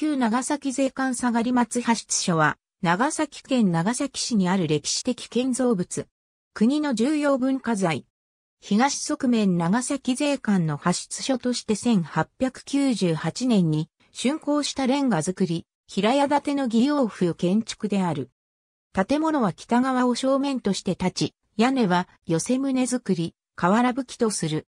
旧長崎税関下がり松派出所は、長崎県長崎市にある歴史的建造物。国の重要文化財。東側面長崎税関の派出所として1898年に竣工したレンガ造り、平屋建ての義用風建築である。建物は北側を正面として立ち、屋根は寄せ棟造り、瓦葺きとする。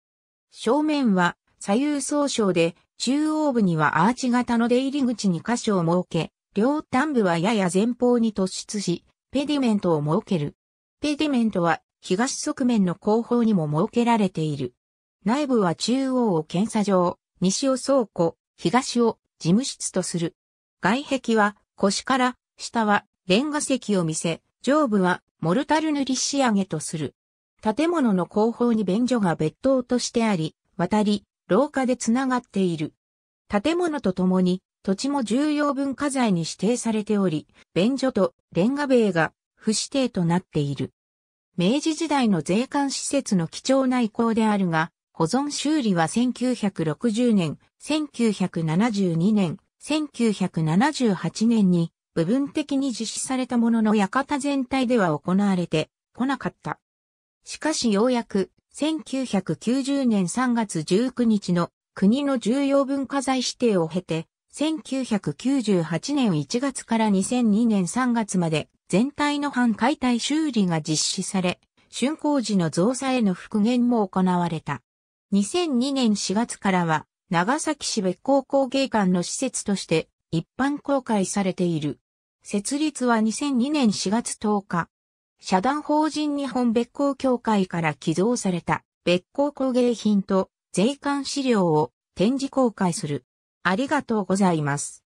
正面は左右総称で中央部にはアーチ型の出入り口に箇所を設け、両端部はやや前方に突出し、ペディメントを設ける。ペディメントは東側面の後方にも設けられている。内部は中央を検査場、西を倉庫、東を事務室とする。外壁は腰から下はレンガ石を見せ、上部はモルタル塗り仕上げとする。建物の後方に便所が別棟としてあり、渡り、廊下で繋がっている。建物とともに土地も重要文化財に指定されており、便所とレンガ塀が不指定となっている。明治時代の税関施設の貴重な遺構であるが、保存修理は1960年、1972年、1978年に部分的に実施されたものの館全体では行われてこなかった。しかしようやく1990年3月19日の国の重要文化財指定を経て、1998年1月から2002年3月まで全体の半解体修理が実施され、竣工時の造作への復元も行われた。2002年4月からは、長崎市別校工芸館の施設として一般公開されている。設立は2002年4月10日、社団法人日本別行協会から寄贈された別行工芸品と税関資料を展示公開する。ありがとうございます。